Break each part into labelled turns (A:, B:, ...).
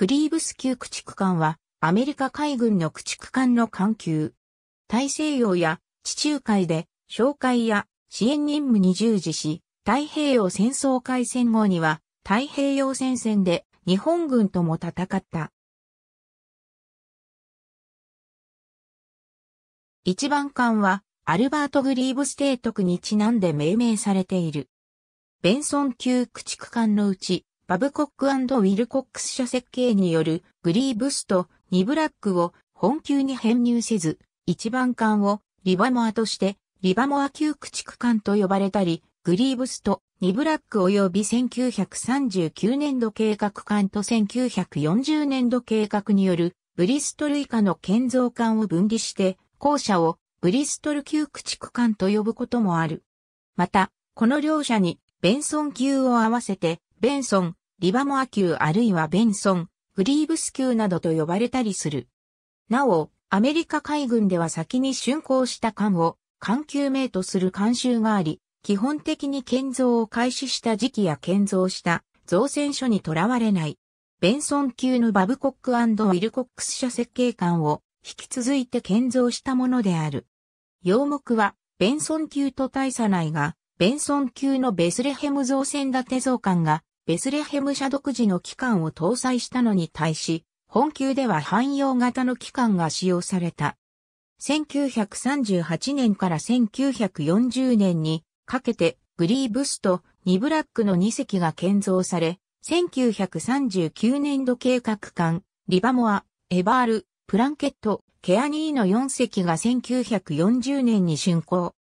A: グリーブス級駆逐艦は、アメリカ海軍の駆逐艦の艦級。大西洋や地中海で、紹介や支援任務に従事し、太平洋戦争開戦後には、太平洋戦線で日本軍とも戦った。一番艦は、アルバート・グリーブス提督にちなんで命名されている。ベンソン級駆逐艦のうち、バブコックウィルコックス社設計によるグリーブスと2ブラックを本級に編入せず、1番艦をリバモアとしてリバモア旧駆逐艦と呼ばれたり、グリーブスと2ブラック及び1939年度計画艦と1940年度計画によるブリストル以下の建造艦を分離して、後者をブリストル級駆逐艦と呼ぶこともある。また、この両者にベンソン級を合わせて、ベンソン、リバモア級あるいはベンソン、グリーブス級などと呼ばれたりする。なお、アメリカ海軍では先に竣工した艦を艦級名とする慣習があり、基本的に建造を開始した時期や建造した造船所にとらわれない。ベンソン級のバブコックウィルコックス社設計艦を引き続いて建造したものである。洋目は、ベンソン級と大差ないが、ベンソン級のベスレヘム造船建て造艦がベスレヘム社独自の機関を搭載したのに対し、本級では汎用型の機関が使用された。1938年から1940年にかけてグリーブスとニブラックの2隻が建造され、1939年度計画艦、リバモア、エバール、プランケット、ケアニーの4隻が1940年に竣工。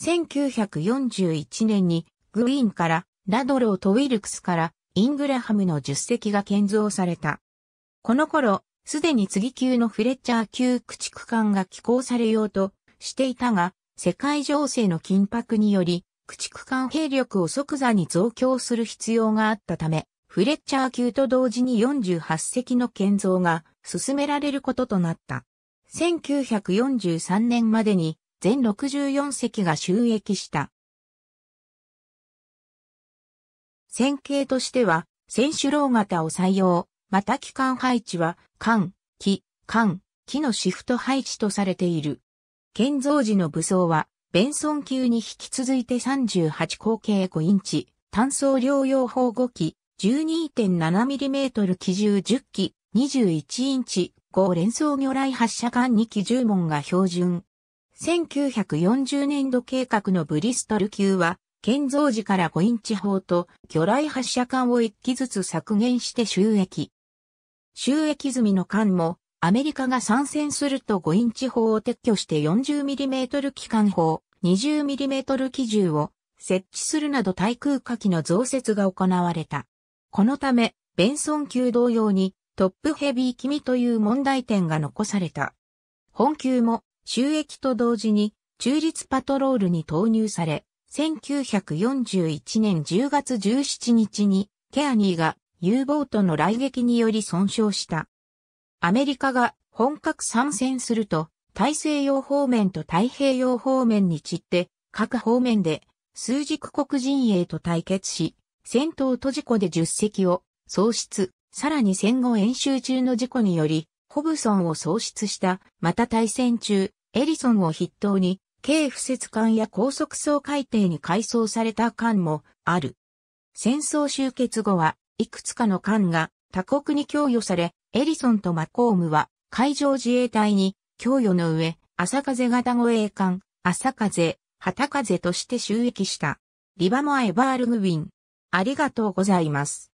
A: 1941年にグリーンからラドローとウィルクスからイングラハムの10隻が建造された。この頃、すでに次級のフレッチャー級駆逐艦が寄港されようとしていたが、世界情勢の緊迫により、駆逐艦兵力を即座に増強する必要があったため、フレッチャー級と同時に48隻の建造が進められることとなった。1943年までに全64隻が収益した。線形としては、選手ロー型を採用、また機関配置は、艦、機、艦、機のシフト配置とされている。建造時の武装は、ベンソン級に引き続いて38口径5インチ、単装療養法5機、12.7mm 機重10機、21インチ、5連装魚雷発射艦2機10門が標準。1940年度計画のブリストル級は、建造時から5インチ砲と魚雷発射管を1機ずつ削減して収益。収益済みの艦もアメリカが参戦すると5インチ砲を撤去して 40mm 機関砲、20mm 機銃を設置するなど対空火器の増設が行われた。このため、ベンソン級同様にトップヘビー機味という問題点が残された。本級も収益と同時に中立パトロールに投入され、1941年10月17日にケアニーが U ボートの来撃により損傷した。アメリカが本格参戦すると大西洋方面と太平洋方面に散って各方面で数軸国陣営と対決し、戦闘と事故で10隻を喪失、さらに戦後演習中の事故により、ホブソンを喪失した、また対戦中、エリソンを筆頭に、軽不設艦や高速層海底に改装された艦もある。戦争終結後は、いくつかの艦が他国に供与され、エリソンとマコームは海上自衛隊に供与の上、朝風型護衛艦、朝風、旗風として収益した。リバモア・エバールグウィン。ありがとうございます。